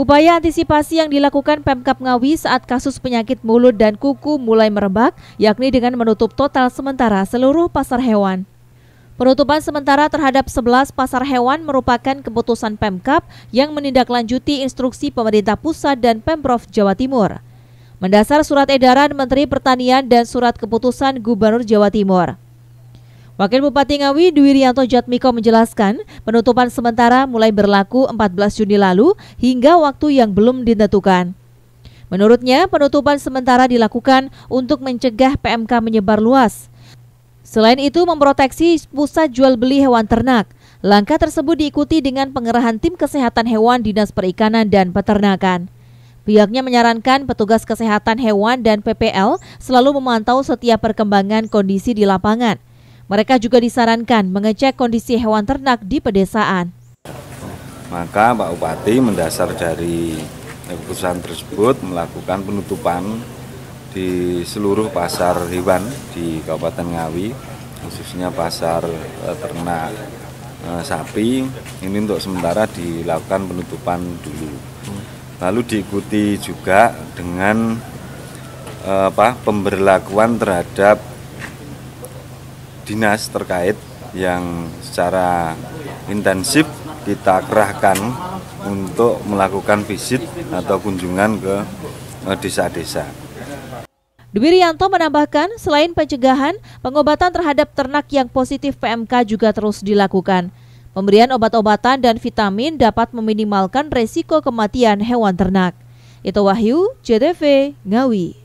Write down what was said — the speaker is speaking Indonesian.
Upaya antisipasi yang dilakukan Pemkap Ngawi saat kasus penyakit mulut dan kuku mulai merebak, yakni dengan menutup total sementara seluruh pasar hewan. Penutupan sementara terhadap 11 pasar hewan merupakan keputusan Pemkap yang menindaklanjuti instruksi pemerintah pusat dan Pemprov Jawa Timur. Mendasar surat edaran Menteri Pertanian dan surat keputusan Gubernur Jawa Timur. Wakil Bupati Ngawi Dwi Rianto Jatmiko menjelaskan, penutupan sementara mulai berlaku 14 Juni lalu hingga waktu yang belum ditentukan. Menurutnya, penutupan sementara dilakukan untuk mencegah PMK menyebar luas. Selain itu, memproteksi pusat jual beli hewan ternak. Langkah tersebut diikuti dengan pengerahan tim kesehatan hewan Dinas Perikanan dan Peternakan. Pihaknya menyarankan petugas kesehatan hewan dan PPL selalu memantau setiap perkembangan kondisi di lapangan – mereka juga disarankan mengecek kondisi hewan ternak di pedesaan. Maka Pak Bupati mendasar dari keputusan tersebut melakukan penutupan di seluruh pasar hewan di Kabupaten Ngawi, khususnya pasar eh, ternak eh, sapi. Ini untuk sementara dilakukan penutupan dulu. Lalu diikuti juga dengan eh, apa pemberlakuan terhadap dinas terkait yang secara intensif kita kerahkan untuk melakukan visit atau kunjungan ke eh, desa-desa. Dwi Rianto menambahkan, selain pencegahan, pengobatan terhadap ternak yang positif PMK juga terus dilakukan. Pemberian obat-obatan dan vitamin dapat meminimalkan resiko kematian hewan ternak. Itu Wahyu, JTV, Ngawi.